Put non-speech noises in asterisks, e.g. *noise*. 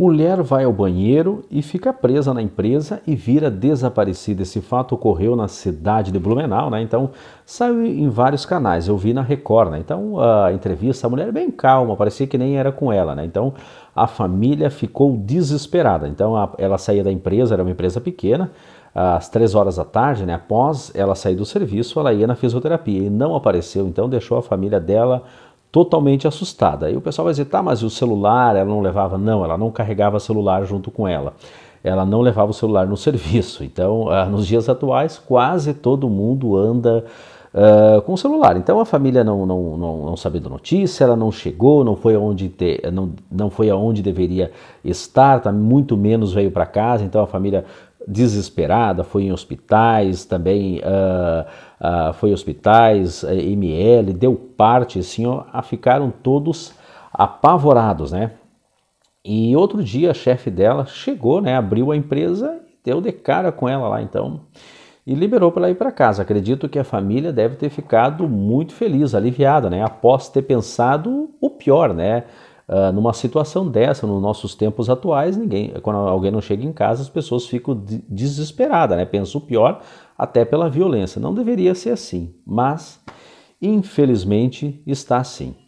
Mulher vai ao banheiro e fica presa na empresa e vira desaparecida. Esse fato ocorreu na cidade de Blumenau, né? Então saiu em vários canais. Eu vi na Record, né? Então a entrevista, a mulher bem calma, parecia que nem era com ela, né? Então a família ficou desesperada. Então a, ela saía da empresa, era uma empresa pequena, às três horas da tarde, né? Após ela sair do serviço, ela ia na fisioterapia e não apareceu. Então deixou a família dela totalmente assustada. Aí o pessoal vai dizer, tá, mas o celular ela não levava? Não, ela não carregava celular junto com ela. Ela não levava o celular no *laughs* serviço. Então, ah, nos dias atuais, quase todo mundo anda uh, com o celular. Então, a família não, não, não, não sabendo notícia, ela não chegou, não foi aonde, não, não foi aonde deveria estar, tá, muito menos veio para casa. Então, a família desesperada, foi em hospitais também, uh, uh, foi hospitais, eh, ML, deu parte, assim, ó, a ficaram todos apavorados, né? E outro dia a chefe dela chegou, né, abriu a empresa, deu de cara com ela lá, então, e liberou para ir para casa. Acredito que a família deve ter ficado muito feliz, aliviada, né, após ter pensado o pior, né? Uh, numa situação dessa, nos nossos tempos atuais, ninguém, quando alguém não chega em casa, as pessoas ficam de desesperadas, né? Pensam o pior, até pela violência. Não deveria ser assim, mas infelizmente está assim.